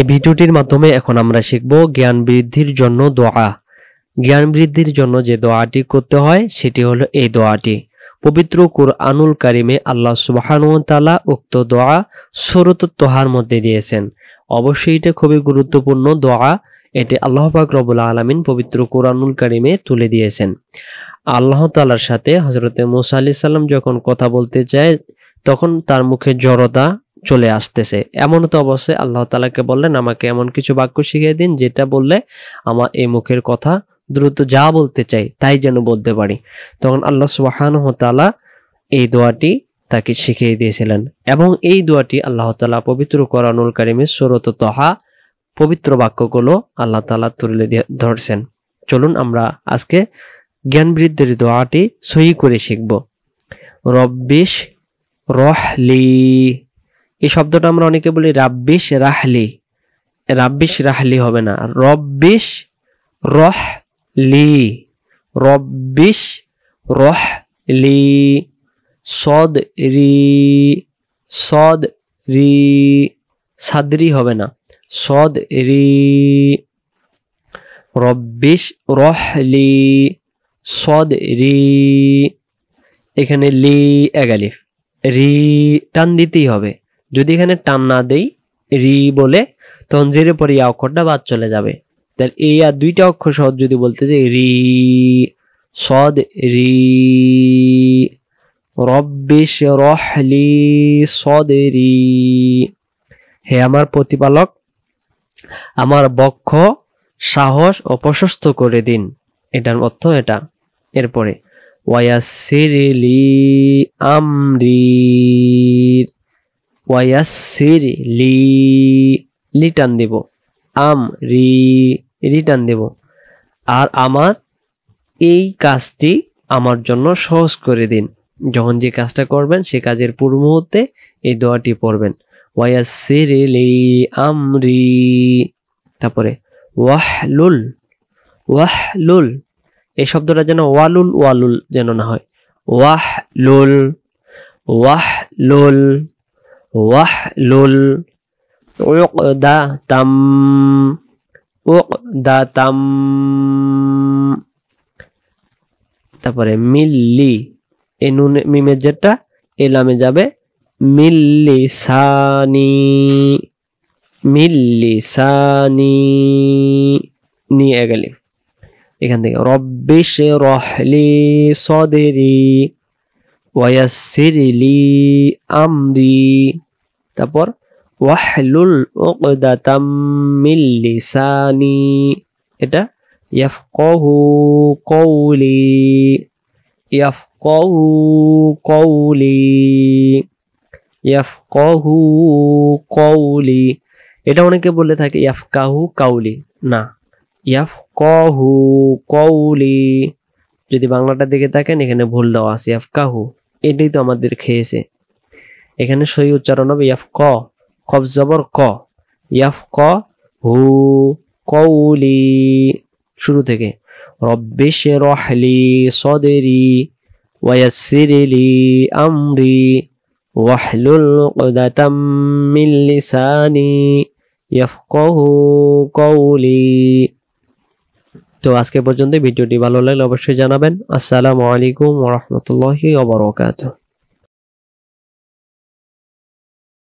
এই ভিডিওটির মাধ্যমে এখন আমরা শিখব জ্ঞান বৃদ্ধির জন্য দোয়া জ্ঞান বৃদ্ধির জন্য যে দোয়াটি করতে হয় সেটি হলো এই দোয়াটি পবিত্র কুরআনুল কারিমে আল্লাহ সুবাহানুতালা উক্ত দোয়া সরত তোহার মধ্যে দিয়েছেন অবশ্যই এটা খুবই গুরুত্বপূর্ণ দোয়া এটি আল্লাহ পাক রবুল আলমিন পবিত্র কোরআনুল কারিমে তুলে দিয়েছেন আল্লাহ তালার সাথে হজরতে মুসা আলি সাল্লাম যখন কথা বলতে চায় তখন তার মুখে জড়তা চলে আসতেছে এমন তো অবশ্যই আল্লাহ তালাকে বললেন আমাকে এমন কিছু বাক্য শিখিয়ে দিন যেটা বললে আমার এই মুখের কথা দ্রুত যা বলতে চাই তাই যেন বলতে পারি তখন আল্লাহ সুবাহান তালা এই দোয়াটি তাকে শিখিয়ে দিয়েছিলেন এবং এই দোয়াটি আল্লাহ তালা পবিত্র করানুল কারিমের সরত তহা পবিত্র বাক্যগুলো আল্লাহ তালা তুলে দিয়ে ধরছেন চলুন আমরা আজকে জ্ঞান বৃদ্ধির দোয়াটি সহি করে শিখব রব্বিশ রহলি এই শব্দটা আমরা অনেকে বলি রাব্বিশ রাহলি রাব্বিশ রাহলি হবে না রব্বিশ রহ লি রব্বিশ রহ লি সদ রি সদ রি সাদরি হবে না সদ রি রব্বিশ লি সদ রি এখানে লি এগালিফ রি টান দিতেই হবে যদি এখানে টান না দেই রি বলে তখন জেরে পরে এই অক্ষরটা বাদ চলে যাবে তাহলে এই আর দুইটা অক্ষর সদ যদি বলতে যে রি সদ রি রব্বিশ রহলি সদেরি হে আমার প্রতিপালক আমার বক্ষ সাহস ও প্রশস্ত করে দিন এটার অর্থ এটা এরপরে ওয়াসিরিলি আমরি ওয়াসির লি রিটান দেব আম রি রিটান দেব আর আমার এই কাজটি আমার জন্য সহজ করে দিন যখন যে কাজটা করবেন সে কাজের পূর্ব মুহূর্তে এই দোয়াটি পড়বেন ওয়াসির লি আমরি তারপরে ওয়াহলুল ওয়াহলুল এই শব্দটা যেন ওয়ালুল ওয়ালুল যেন না হয় ওয়াহলুল ওয়াহলুল ওয়াহলুল উকদাতাম উকদাতাম তারপরে মিল্লি এ নুন মিমের যেটা এলামে যাবে মিল্লি সানি মিল্লি সানি নিয়ে গেলে এখান থেকে রব্বিশ রহলি সদেরি ওয়াসিরলি আমরি তারপর ওয়াহলুল উকদাতাম মিল লিসানি এটা ইয়াফকাহু কওলি ইয়াফকাহু কওলি ইয়াফকাহু কৌলি এটা অনেকে বলে থাকে ইয়াফকাহু কাউলি না ইয়াফকাহু কৌলি যদি বাংলাটা দেখে থাকেন এখানে ভুল দেওয়া আছে ইয়াফকাহু এটাই তো আমাদের খেয়েছে এখানে সই উচ্চারণ হবে ইয়াফ ক কফ ক ইয়াফ ক হু কৌলি শুরু থেকে রব্বিশ রহলি সদেরি ওয়াসিরিলি আমরি ওয়াহলুল উদাতাম মিল্লিসানি ইয়াফ কহু কৌলি তো আজকে পর্যন্ত ভিডিওটি ভালো লাগলে অবশ্যই জানাবেন আসসালামু আলাইকুম ওরহমতুল্লাহি ওবরাকাতুহ